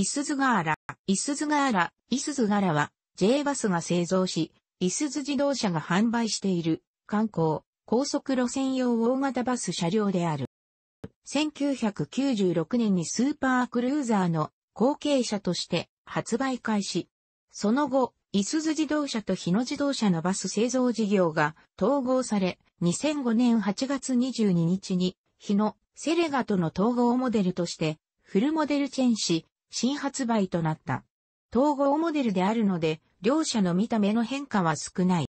イスズガーラ、イスズガーラ、イスズガーラは、J バスが製造し、イスズ自動車が販売している、観光、高速路線用大型バス車両である。1996年にスーパークルーザーの後継者として発売開始。その後、イスズ自動車と日野自動車のバス製造事業が統合され、2005年8月22日に日野、セレガとの統合モデルとして、フルモデルチェンし、新発売となった。統合モデルであるので、両者の見た目の変化は少ない。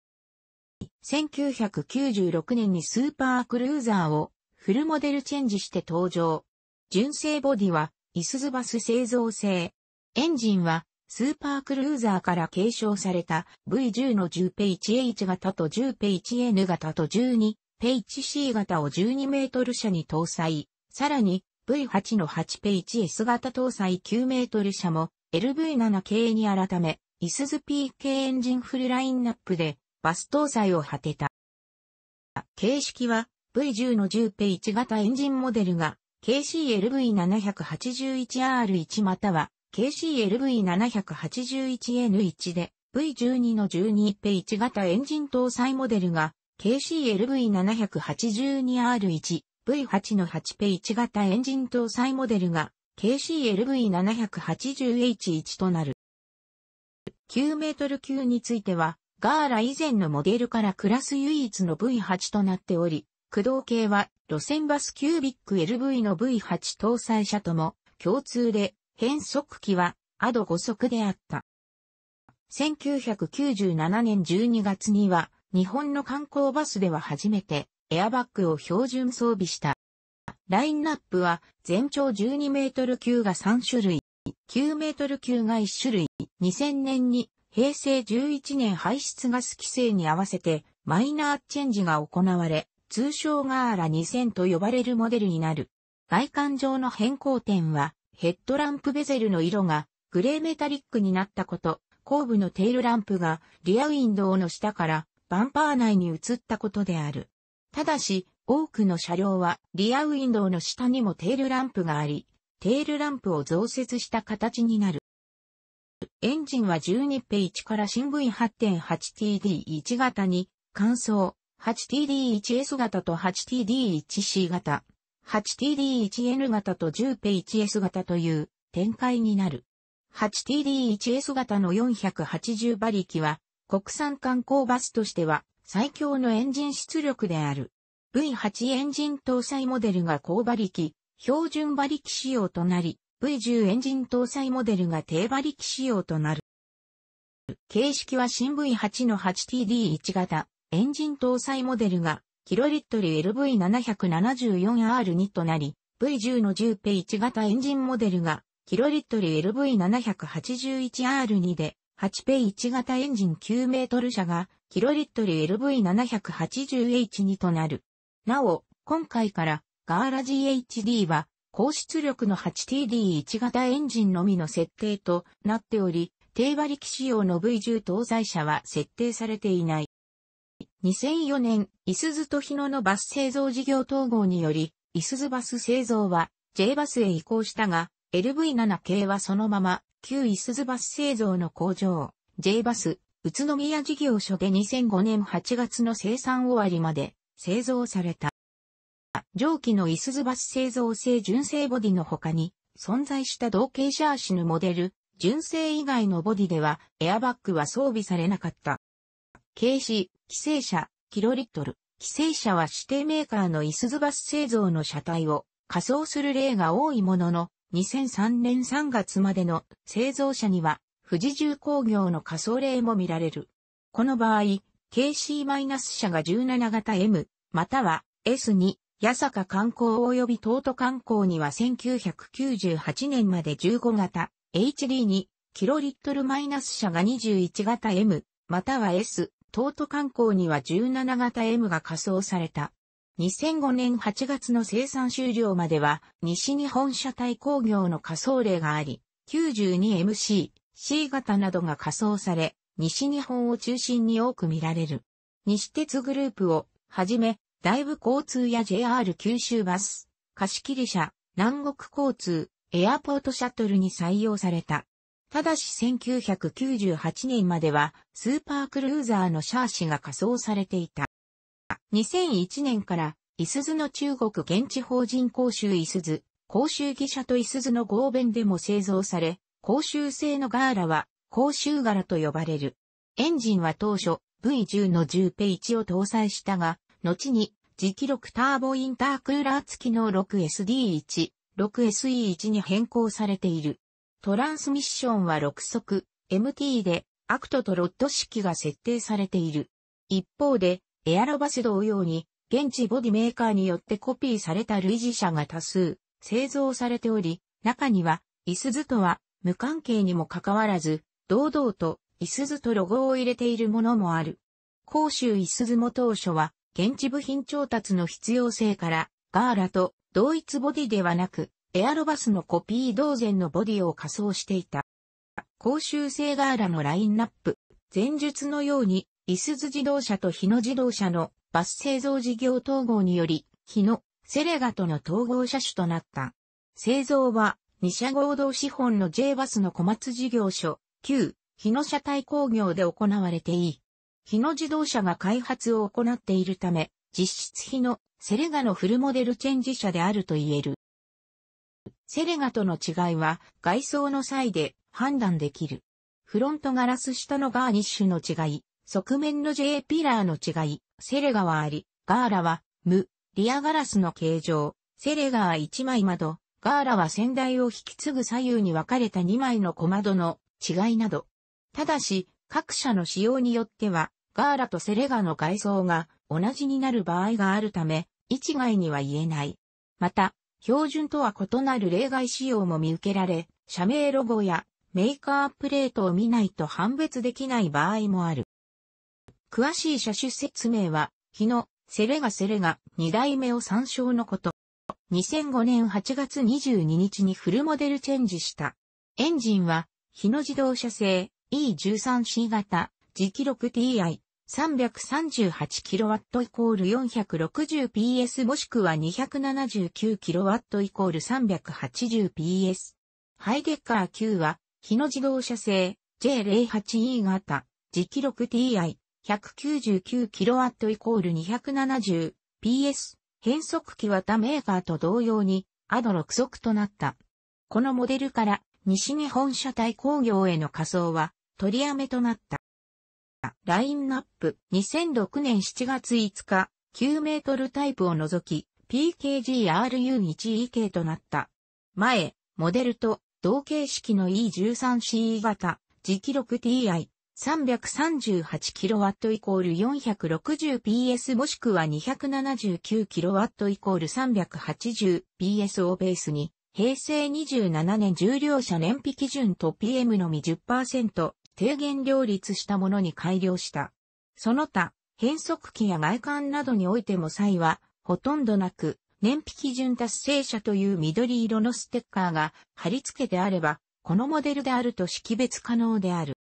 1996年にスーパークルーザーをフルモデルチェンジして登場。純正ボディは、イスズバス製造製。エンジンは、スーパークルーザーから継承された V10 の 10P1H 型と 10P1N 型と 12P1C 型を12メートル車に搭載。さらに、V8 の 8P1S 型搭載9ル車も LV7 系に改め、イスズ PK エンジンフルラインナップでバス搭載を果てた。形式は V10 の 10P1 型エンジンモデルが KCLV781R1 または KCLV781N1 で V12 の 12P1 型エンジン搭載モデルが KCLV782R1 V8 の 8P1 型エンジン搭載モデルが KCLV780H1 となる。9メートル級については、ガーラ以前のモデルからクラス唯一の V8 となっており、駆動系は路線バスキュービック LV の V8 搭載車とも共通で変速機はアド5速であった。1997年12月には日本の観光バスでは初めてエアバッグを標準装備した。ラインナップは全長12メートル級が3種類、9メートル級が1種類、2000年に平成11年排出ガス規制に合わせてマイナーチェンジが行われ、通称ガーラ2000と呼ばれるモデルになる。外観上の変更点は、ヘッドランプベゼルの色がグレーメタリックになったこと、後部のテールランプがリアウィンドウの下からバンパー内に移ったことである。ただし、多くの車両はリアウィンドウの下にもテールランプがあり、テールランプを増設した形になる。エンジンは12ペ1から新 V8.8TD1 型に、乾燥、8TD1S 型と 8TD1C 型、8TD1N 型と10ペ 1S 型という展開になる。8TD1S 型の480馬力は、国産観光バスとしては最強のエンジン出力である。V8 エンジン搭載モデルが高馬力、標準馬力仕様となり、V10 エンジン搭載モデルが低馬力仕様となる。形式は新 V8 の 8TD1 型、エンジン搭載モデルが、キロリットル LV774R2 となり、V10 の 10P1 型エンジンモデルが、キロリットル LV781R2 で、8P1 型エンジン9ル車が、キロリットル l v 7 8 0 h 2となる。なお、今回から、ガーラ GHD は、高出力の 8TD1 型エンジンのみの設定となっており、低馬力仕様の V10 搭載車は設定されていない。2004年、イスズと日野のバス製造事業統合により、イスズバス製造は J バスへ移行したが、LV7 系はそのまま、旧イスズバス製造の工場、J バス、宇都宮事業所で2005年8月の生産終わりまで製造された。上記のイスズバス製造製純正ボディの他に存在した同型シャーシのモデル、純正以外のボディではエアバッグは装備されなかった。軽視、規制車、キロリットル。規制車は指定メーカーのイスズバス製造の車体を仮装する例が多いものの、2003年3月までの製造車には富士重工業の仮想例も見られる。この場合、KC- 社が17型 M、または S に、八坂観光及び東都観光には1998年まで15型 HD に、キロリットルマイナス社が21型 M、または S、東都観光には17型 M が仮想された。2005年8月の生産終了までは、西日本車体工業の仮想例があり、92MC、C 型などが仮装され、西日本を中心に多く見られる。西鉄グループをはじめ、大部交通や JR 九州バス、貸切車、南国交通、エアポートシャトルに採用された。ただし1998年まではスーパークルーザーのシャーシが仮装されていた。2001年からイスズの中国現地法人公衆イスズ、公衆記者とイスズの合弁でも製造され、公衆製のガーラは、甲州柄と呼ばれる。エンジンは当初、V10 の 10P1 を搭載したが、後に、磁気力ターボインタークーラー付きの 6SD1、6SE1 に変更されている。トランスミッションは6速、MT で、アクトとロッド式が設定されている。一方で、エアロバス同様に、現地ボディメーカーによってコピーされた類似車が多数、製造されており、中には、イスズとは無関係にもかかわらず、堂々と、イスズとロゴを入れているものもある。甲州イスズも当初は、現地部品調達の必要性から、ガーラと同一ボディではなく、エアロバスのコピー同然のボディを仮装していた。甲州製ガーラのラインナップ、前述のように、イスズ自動車と日野自動車のバス製造事業統合により、日野、セレガとの統合車種となった。製造は二社合同資本の J バスの小松事業所、旧、日野車体工業で行われていい。日野自動車が開発を行っているため、実質日野、セレガのフルモデルチェンジ車であると言える。セレガとの違いは、外装の際で判断できる。フロントガラス下のガーニッシュの違い、側面の J ピラーの違い、セレガはあり、ガーラは、無、リアガラスの形状、セレガは1枚窓、ガーラは先代を引き継ぐ左右に分かれた2枚の小窓の違いなど。ただし、各社の仕様によっては、ガーラとセレガの外装が同じになる場合があるため、一概には言えない。また、標準とは異なる例外仕様も見受けられ、社名ロゴやメーカープレートを見ないと判別できない場合もある。詳しい車種説明は、日のセレガセレガ2代目を参照のこと。2005年8月22日にフルモデルチェンジした。エンジンは、日野自動車製 E13C 型、磁気 6TI、338kW イコール 460PS もしくは 279kW イコール 380PS。ハイデッカー9は、日野自動車製 J08E 型、磁気 6TI、199kW イコール 270PS。変速機は他メーカーと同様に、アド6速となった。このモデルから西日本車体工業への仮想は取りやめとなった。ラインナップ2006年7月5日9メートルタイプを除き PKGRU1E 系となった。前、モデルと同形式の E13CE 型、磁気録 TI、338kW イコール 460PS もしくは 279kW イコール 380PS をベースに、平成27年重量車燃費基準と PM のみ10%低減量率したものに改良した。その他、変速機や外観などにおいても際は、ほとんどなく、燃費基準達成者という緑色のステッカーが貼り付けてあれば、このモデルであると識別可能である。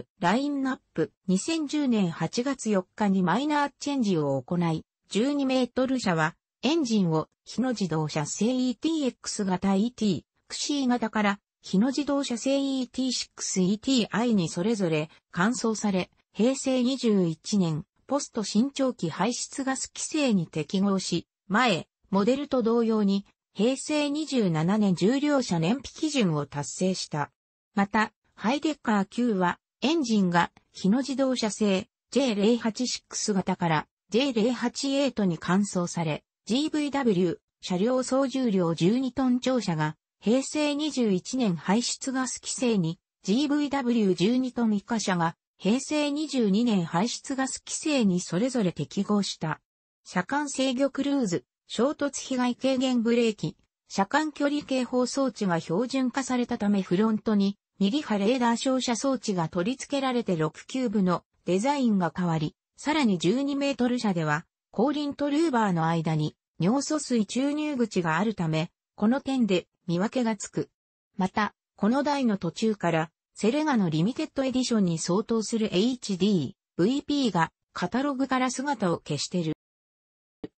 プ、ラインナップ、2010年8月4日にマイナーチェンジを行い、12メートル車は、エンジンを、日の自動車製 ETX 型 ET、クシー型から、日の自動車製 ET6ETI にそれぞれ、換装され、平成21年、ポスト新長期排出ガス規制に適合し、前、モデルと同様に、平成27年重量車燃費基準を達成した。また、ハイデッカー9は、エンジンが日野自動車製 J086 型から J088 に換装され、GVW 車両総重量12トン超車が平成21年排出ガス規制に GVW12 トン以下車が平成22年排出ガス規制にそれぞれ適合した。車間制御クルーズ、衝突被害軽減ブレーキ、車間距離警報装置が標準化されたためフロントに右波レーダー照射装置が取り付けられて6キューブのデザインが変わり、さらに12メートル車では、後輪とルーバーの間に尿素水注入口があるため、この点で見分けがつく。また、この台の途中から、セレガのリミテッドエディションに相当する HD、VP がカタログから姿を消してる。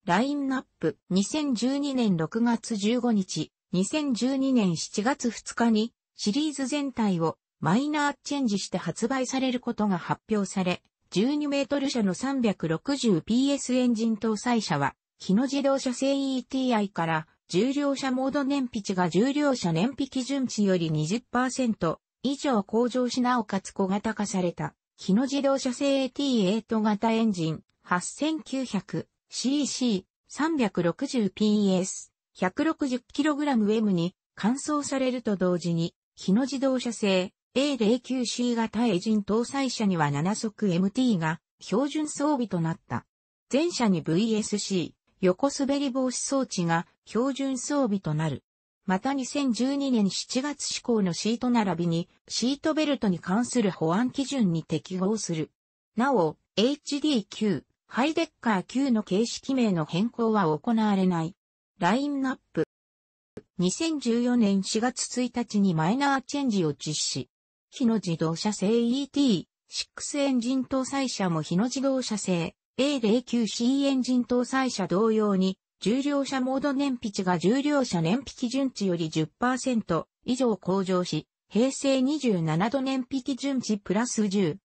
ラインナップ2012年6月15日、2012年7月2日にシリーズ全体をマイナーチェンジして発売されることが発表され、12メートル車の 360PS エンジン搭載車は、日野自動車製 ETI から重量車モード燃費値が重量車燃費基準値より20%以上向上しなおかつ小型化された、日野自動車製 AT8 型エンジン 8900cc 360PS 160kgM に乾燥されると同時に日野自動車製 A09C 型エジン搭載車には7速 MT が標準装備となった。全車に VSC、横滑り防止装置が標準装備となる。また2012年7月施行のシート並びにシートベルトに関する保安基準に適合する。なお、HD9、ハイデッカー9の形式名の変更は行われない。ラインナップ2014年4月1日にマイナーチェンジを実施。日の自動車製 ET、6エンジン搭載車も日の自動車製 A09C エンジン搭載車同様に、重量車モード燃費値が重量車燃費基準値より10%以上向上し、平成27度燃費基準値プラス10%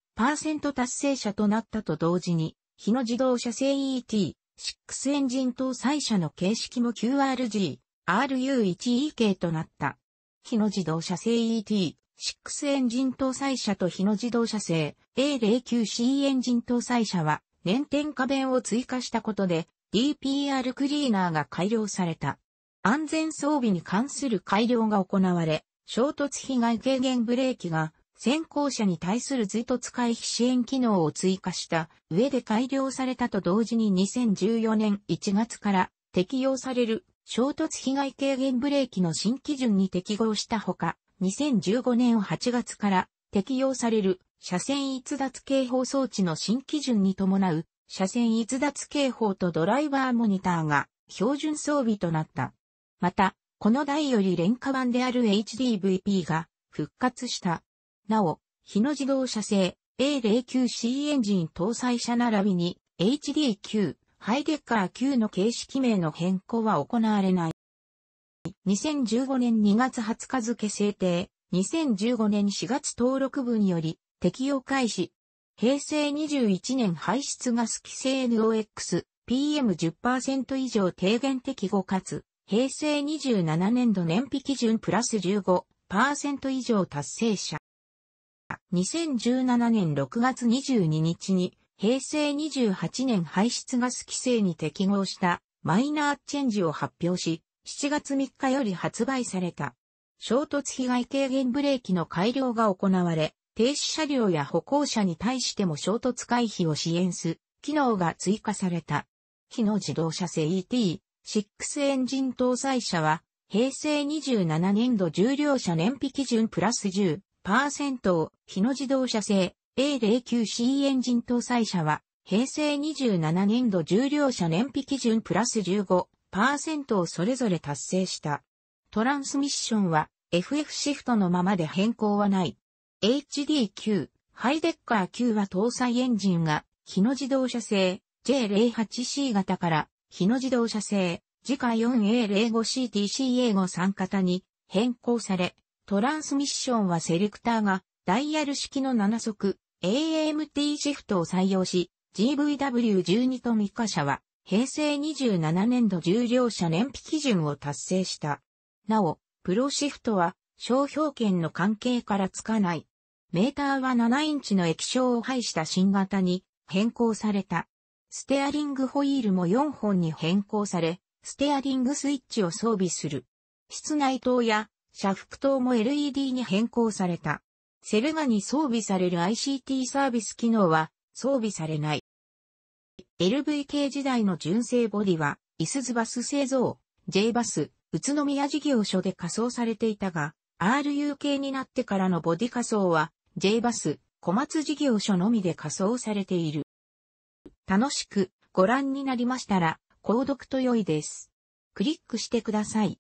達成者となったと同時に、日の自動車製 ET、6エンジン搭載車の形式も QRG、RU1E k となった。日野自動車製 ET、6エンジン搭載車と日野自動車製 A09C エンジン搭載車は、燃点加弁を追加したことで、DPR クリーナーが改良された。安全装備に関する改良が行われ、衝突被害軽減ブレーキが先行車に対する追突回避支援機能を追加した上で改良されたと同時に2014年1月から適用される衝突被害軽減ブレーキの新基準に適合したほか、2015年8月から適用される車線逸脱警報装置の新基準に伴う車線逸脱警報とドライバーモニターが標準装備となった。また、この台より廉価版である HDVP が復活した。なお、日野自動車製 A09C エンジン搭載車並びに HD9 ハイデッカー級の形式名の変更は行われない。2015年2月20日付制定、2015年4月登録分により適用開始。平成21年排出ガス規制 NOx、PM10% 以上低減適合かつ、平成27年度燃費基準プラス15%以上達成者。2017年6月22日に平成28年排出ガス規制に適合したマイナーチェンジを発表し、7月3日より発売された。衝突被害軽減ブレーキの改良が行われ、停止車両や歩行者に対しても衝突回避を支援する機能が追加された。日の自動車製 ET6 エンジン搭載車は、平成27年度重量車燃費基準プラス10%を日の自動車製 A09C エンジン搭載車は、平成27年度重量車燃費基準プラス15%をそれぞれ達成した。トランスミッションは FF シフトのままで変更はない。HD9、ハイデッカー9は搭載エンジンが、日野自動車製 J08C 型から日野自動車製自家 4A05CTCA53 型に変更され、トランスミッションはセレクターがダイヤル式の7速 AMT シフトを採用し、GVW12 と3日社は、平成27年度重量車燃費基準を達成した。なお、プロシフトは、商標権の関係からつかない。メーターは7インチの液晶を配した新型に変更された。ステアリングホイールも4本に変更され、ステアリングスイッチを装備する。室内灯や車服灯も LED に変更された。セルガに装備される ICT サービス機能は装備されない。LVK 時代の純正ボディは、イスズバス製造、J バス、宇都宮事業所で仮装されていたが、RUK になってからのボディ仮装は、J バス、小松事業所のみで仮装されている。楽しくご覧になりましたら、購読と良いです。クリックしてください。